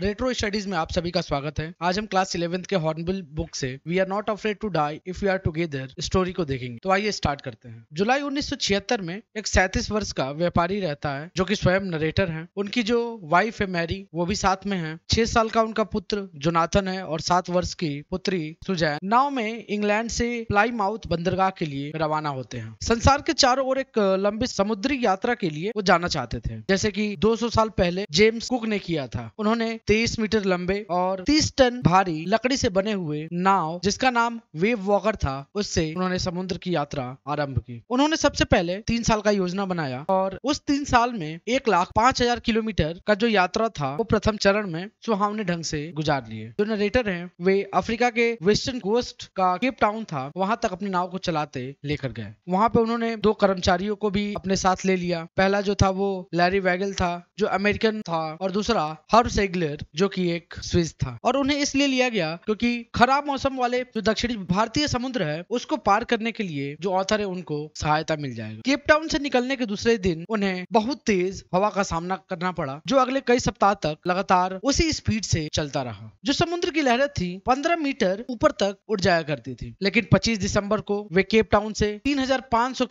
retro studies में आप सभी का स्वागत है आज हम क्लास इलेवेंथ के हॉर्नबिल बुक से we are not afraid to die if you are together story को देखेंगे तो आइए स्टार्ट करते हैं जुलाई 1976 में एक सैतीस वर्ष का व्यापारी रहता है जो कि स्वयं नरेटर है उनकी जो वाइफ है मैरी वो भी साथ में है छह साल का उनका पुत्र जोनाथन है और सात वर्ष की पुत्री सुजैन नाव में इंग्लैंड से प्लाई माउथ बंदरगाह के लिए रवाना होते हैं संसार के चारों ओर एक लंबी समुद्री यात्रा के लिए वो जाना चाहते थे जैसे की दो साल पहले जेम्स कुक ने किया था उन्होंने तेईस मीटर लंबे और तीस टन भारी लकड़ी से बने हुए नाव जिसका नाम वेव वॉकर था उससे उन्होंने समुद्र की यात्रा आरंभ की उन्होंने सबसे पहले तीन साल का योजना बनाया और उस तीन साल में एक लाख पांच हजार किलोमीटर का जो यात्रा था वो प्रथम चरण में सुहावने ढंग से गुजार लिए जो नरेटर है वे अफ्रीका के वेस्टर्न कोस्ट का केप टाउन था वहां तक अपनी नाव को चलाते लेकर गए वहां पे उन्होंने दो कर्मचारियों को भी अपने साथ ले लिया पहला जो था वो लैरी वैगल था जो अमेरिकन था और दूसरा हर्ब सेगलर प्लेयर जो कि एक स्विस था और उन्हें इसलिए लिया गया क्योंकि खराब मौसम वाले जो दक्षिणी भारतीय समुद्र है उसको पार करने के लिए जो ऑथर है उनको सहायता मिल जाएगा केपटाउन से निकलने के दूसरे दिन उन्हें बहुत तेज हवा का सामना करना पड़ा जो अगले कई सप्ताह तक लगातार उसी स्पीड से चलता रहा जो समुद्र की लहरें थी पंद्रह मीटर ऊपर तक उड़ जाया करती थी लेकिन पच्चीस दिसंबर को वे केपटाउन से तीन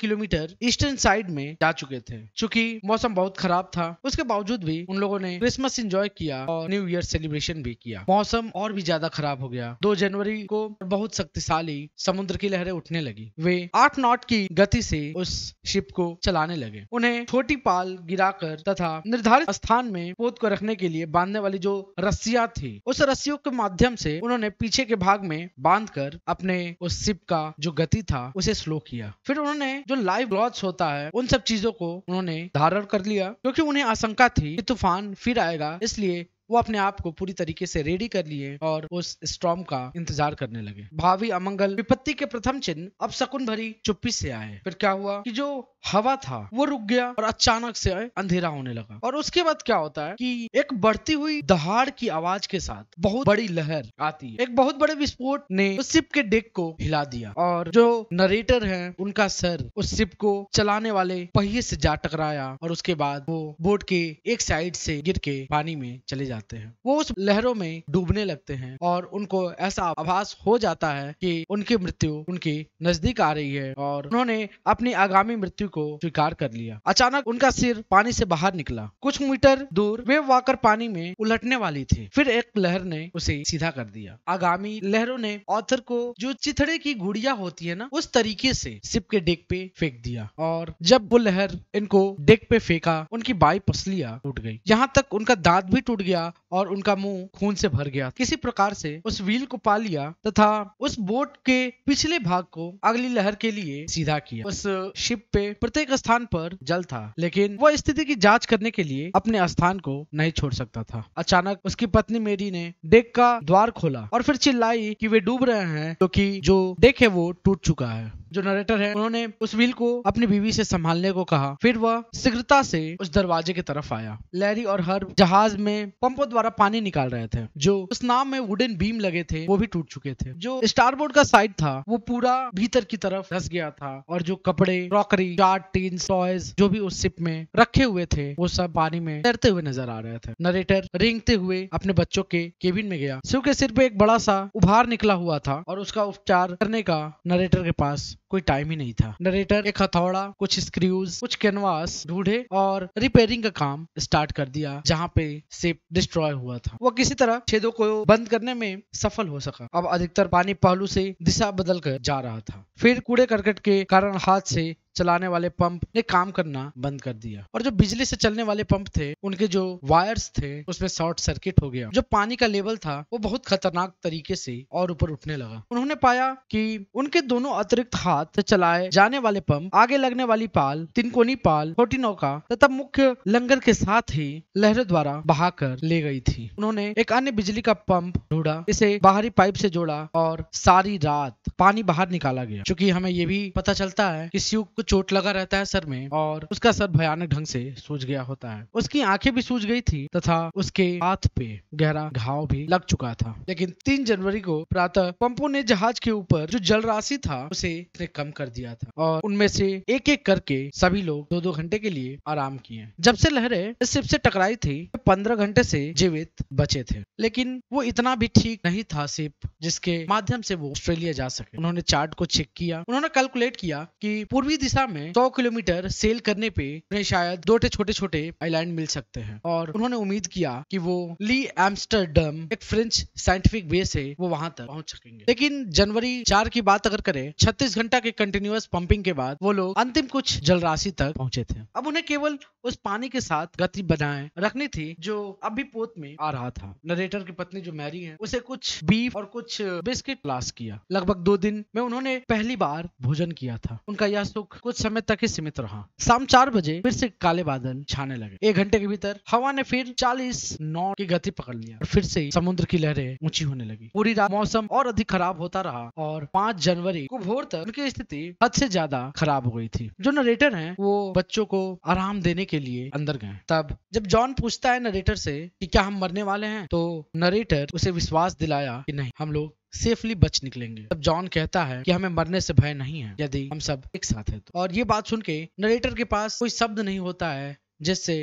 किलोमीटर ईस्टर्न साइड में जा चुके थे चूंकि मौसम बहुत खराब था उसके बावजूद भी उन लोगों ने क्रिसमस एंजॉय किया और न्यू ईयर सेलिब्रेशन भी किया मौसम और भी ज्यादा खराब हो गया दो जनवरी को बहुत शक्तिशाली समुद्र की लहरें उठने लगी वे आठ नॉट की गति से उस शिप को चलाने लगे उन्हें छोटी पाल गिराकर तथा निर्धारित स्थान में पोत को रखने के लिए बांधने वाली जो रस्सियां थी उस रस्सियों के माध्यम से उन्होंने पीछे के भाग में बांध कर अपने उस शिप का जो गति था उसे स्लो किया फिर उन्होंने जो लाइव क्लॉथ्स होता है उन सब चीजों को उन्होंने धारण कर लिया क्योंकि उन्हें आशंका थी कि तूफान फिर आएगा इसलिए वो अपने आप को पूरी तरीके से रेडी कर लिए और उस स्ट्रॉम का इंतजार करने लगे भावी अमंगल विपत्ति के प्रथम चिन्ह अब शकुन भरी चुप्पी से आए फिर क्या हुआ कि जो हवा था वो रुक गया और अचानक से अंधेरा होने लगा और उसके बाद क्या होता है कि एक बढ़ती हुई दहाड़ की आवाज के साथ बहुत बड़ी लहर आती है एक बहुत बड़े विस्फोट ने उस शिप के डेक को हिला दिया और जो नरेटर है उनका सर उस शिप को चलाने वाले पहिए से जा टकराया और उसके बाद वो बोट के एक साइड से गिर के पानी में चले जाते हैं वो उस लहरों में डूबने लगते हैं और उनको ऐसा आभास हो जाता है कि उनकी मृत्यु उनके नजदीक आ रही है और उन्होंने अपनी आगामी मृत्यु को स्वीकार कर लिया अचानक उनका सिर पानी से बाहर निकला कुछ मीटर दूर वे वाकर पानी में उलटने वाली थी फिर एक लहर ने उसे सीधा कर दिया आगामी लहरों ने ऑथर को जो चिथड़े की गुड़िया होती है ना उस तरीके से सिप के डेक पे फेंक दिया और जब वो लहर इनको डेक पे फेंका उनकी बाई पसलिया टूट गई यहाँ तक उनका दांत भी टूट गया और उनका मुंह खून से भर गया किसी प्रकार से उस व्हील को पा लिया तथा उस बोट के पिछले भाग को अगली लहर के लिए सीधा किया उस शिप पे प्रत्येक स्थान पर जल था लेकिन वह स्थिति की जांच करने के लिए अपने स्थान को नहीं छोड़ सकता था अचानक उसकी पत्नी मेरी ने डेक का द्वार खोला और फिर चिल्लाई कि वे डूब रहे हैं क्योंकि तो जो डेक है वो टूट चुका है जो नरेटर है उन्होंने उस व्हील को अपनी बीवी से संभालने को कहा फिर वह शीघ्रता से उस दरवाजे की तरफ आया लैरी और हर जहाज में पंपों द्वारा पानी निकाल रहे थे जो उस नाव में वुडन बीम लगे थे वो भी टूट चुके थे जो स्टारबोर्ड का साइड था वो पूरा भीतर की तरफ धस गया था और जो कपड़े क्रॉकरी चार टीन टॉयज जो भी उस सिप में रखे हुए थे वो सब पानी में तैरते हुए नजर आ रहे थे नरेटर रेंगते हुए अपने बच्चों के केबिन में गया शिव के सिर पे एक बड़ा सा उभार निकला हुआ था और उसका उपचार करने का नरेटर के पास कोई टाइम ही नहीं था नरेटर एक हथौड़ा कुछ स्क्रूज कुछ कैनवास ढूंढे और रिपेयरिंग का काम स्टार्ट कर दिया जहाँ पे सिप डिस्ट्रॉय हुआ था वो किसी तरह छेदों को बंद करने में सफल हो सका अब अधिकतर पानी पहलू से दिशा बदल कर जा रहा था फिर कूड़े करकट के कारण हाथ से चलाने वाले पंप ने काम करना बंद कर दिया और जो बिजली से चलने वाले पंप थे उनके जो वायर्स थे उसमें शॉर्ट सर्किट हो गया जो पानी का लेवल था वो बहुत खतरनाक तरीके से और ऊपर उठने लगा उन्होंने पाया कि उनके दोनों अतिरिक्त हाथ चलाए जाने वाले पंप आगे लगने वाली पाल तिनकोनी पाल छोटी नौका तथा मुख्य लंगर के साथ ही लहरों द्वारा बहाकर ले गई थी उन्होंने एक अन्य बिजली का पंप ढूंढा इसे बाहरी पाइप से जोड़ा और सारी रात पानी बाहर निकाला गया चूंकि हमें ये भी पता चलता है कि शिव कुछ चोट लगा रहता है सर में और उसका सर भयानक ढंग से सूज गया होता है उसकी आंखें भी सूज गई थी तथा उसके हाथ पे गहरा घाव भी लग चुका था लेकिन तीन जनवरी को प्रातः पंपो ने जहाज के ऊपर जो जल राशि था उसे उसने कम कर दिया था और उनमें से एक एक करके सभी लोग दो दो घंटे के लिए आराम किए जब से लहरें इस शिप से टकराई थी तो पंद्रह घंटे से जीवित बचे थे लेकिन वो इतना भी ठीक नहीं था सिप जिसके माध्यम से वो ऑस्ट्रेलिया जा सके उन्होंने चार्ट को चेक किया उन्होंने कैलकुलेट किया कि पूर्वी दिशा ओडिशा में सौ किलोमीटर सेल करने पे उन्हें शायद दो छोटे छोटे आइलैंड मिल सकते हैं और उन्होंने उम्मीद किया कि वो ली एम्स्टरडम एक फ्रेंच साइंटिफिक वे से वो वहां तक पहुंच सकेंगे लेकिन जनवरी चार की बात अगर करें छत्तीस घंटा के कंटिन्यूस पंपिंग के बाद वो लोग अंतिम कुछ जलराशि तक पहुंचे थे अब उन्हें केवल उस पानी के साथ गति बनाए रखनी थी जो अभी पोत में आ रहा था नरेटर की पत्नी जो मैरी है उसे कुछ बीफ और कुछ बिस्किट लास किया लगभग दो दिन में उन्होंने पहली बार भोजन किया था उनका यह सुख कुछ समय तक ही सीमित रहा शाम चार बजे फिर से काले बादल छाने लगे एक घंटे के भीतर हवा ने फिर चालीस नौ की गति पकड़ लिया और फिर से समुद्र की लहरें ऊंची होने लगी पूरी रात मौसम और अधिक खराब होता रहा और पाँच जनवरी को भोर तक उनकी स्थिति हद से ज्यादा खराब हो गई थी जो नरेटर है वो बच्चों को आराम देने के लिए अंदर गए तब जब जॉन पूछता है नरेटर से कि क्या हम मरने वाले हैं तो नरेटर उसे विश्वास दिलाया कि नहीं हम लोग सेफली बच निकलेंगे तब जॉन कहता है कि हमें मरने से भय नहीं है यदि हम सब एक साथ हैं तो और ये बात सुन के नरेटर के पास कोई शब्द नहीं होता है जिससे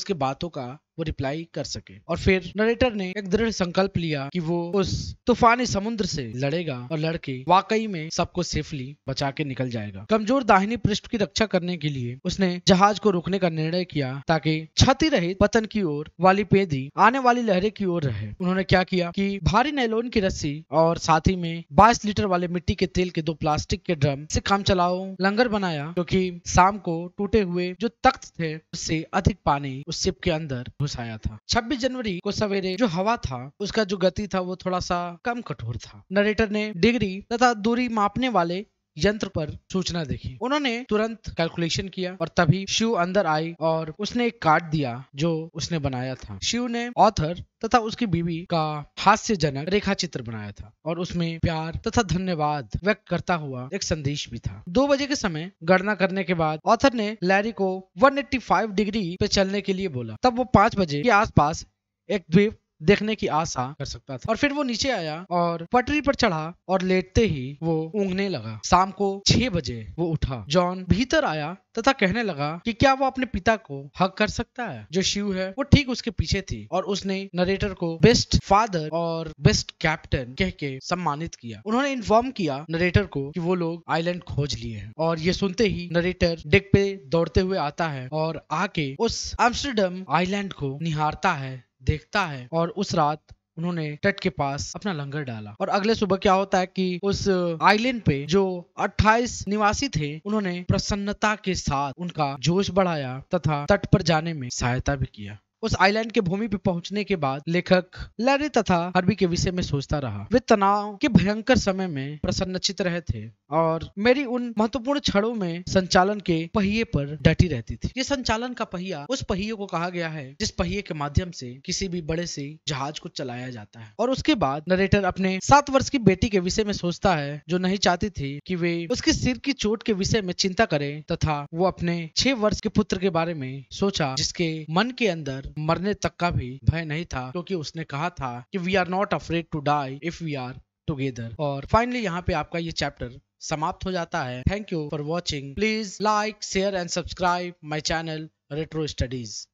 उसके बातों का वो रिप्लाई कर सके और फिर नरेटर ने एक दृढ़ संकल्प लिया कि वो उस तूफानी समुद्र से लड़ेगा और लड़के वाकई में सबको सेफली बचा के निकल जाएगा कमजोर दाहिनी पृष्ठ की रक्षा करने के लिए उसने जहाज को रोकने का निर्णय किया ताकि क्षति रहित पतन की ओर वाली पेदी आने वाली लहरे की ओर रहे उन्होंने क्या किया कि भारी नैलोन की रस्सी और साथ ही में बाईस लीटर वाले मिट्टी के तेल के दो प्लास्टिक के ड्रम से काम चलाओ लंगर बनाया क्योंकि शाम को टूटे हुए जो तख्त थे उससे अधिक पानी उस शिप के अंदर घुसाया था 26 जनवरी को सवेरे जो हवा था उसका जो गति था वो थोड़ा सा कम कठोर था नरेटर ने डिग्री तथा दूरी मापने वाले यंत्र पर सूचना देखी उन्होंने तुरंत कैलकुलेशन किया और तभी शिव अंदर आई और उसने एक कार्ड दिया जो उसने बनाया था शिव ने ऑथर तथा उसकी बीवी का हास्यजनक रेखा चित्र बनाया था और उसमें प्यार तथा धन्यवाद व्यक्त करता हुआ एक संदेश भी था दो बजे के समय गणना करने के बाद ऑथर ने लैरी को 185 डिग्री पे चलने के लिए बोला तब वो पांच बजे के आसपास एक द्वीप देखने की आशा कर सकता था और फिर वो नीचे आया और पटरी पर चढ़ा और लेटते ही वो ऊँगने लगा शाम को छह बजे वो उठा जॉन भीतर आया तथा कहने लगा कि क्या वो अपने पिता को हक कर सकता है जो शिव है वो ठीक उसके पीछे थी और उसने नरेटर को बेस्ट फादर और बेस्ट कैप्टन कह के सम्मानित किया उन्होंने इन्फॉर्म किया नरेटर को कि वो लोग आइलैंड खोज लिए हैं और ये सुनते ही नरेटर डेक पे दौड़ते हुए आता है और आके उस एम्स्टरडम आइलैंड को निहारता है देखता है और उस रात उन्होंने तट के पास अपना लंगर डाला और अगले सुबह क्या होता है कि उस आइलैंड पे जो 28 निवासी थे उन्होंने प्रसन्नता के साथ उनका जोश बढ़ाया तथा तट पर जाने में सहायता भी किया उस आइलैंड के भूमि पर पहुंचने के बाद लेखक लैरी तथा अरबी के विषय में सोचता रहा वे तनाव के भयंकर समय में प्रसन्नचित रहे थे और मेरी उन महत्वपूर्ण क्षणों में संचालन के पहिए पर डटी रहती थी ये संचालन का पहिया उस पहिए को कहा गया है जिस पहिए के माध्यम से किसी भी बड़े से जहाज को चलाया जाता है और उसके बाद नरेटर अपने सात वर्ष की बेटी के विषय में सोचता है जो नहीं चाहती थी कि वे उसके सिर की चोट के विषय में चिंता करे तथा वो अपने छह वर्ष के पुत्र के बारे में सोचा जिसके मन के अंदर मरने तक का भी भय नहीं था क्योंकि उसने कहा था कि we are not afraid to die if we are together और फाइनली यहाँ पे आपका ये चैप्टर समाप्त हो जाता है thank you for watching please like share and subscribe my channel Retro studies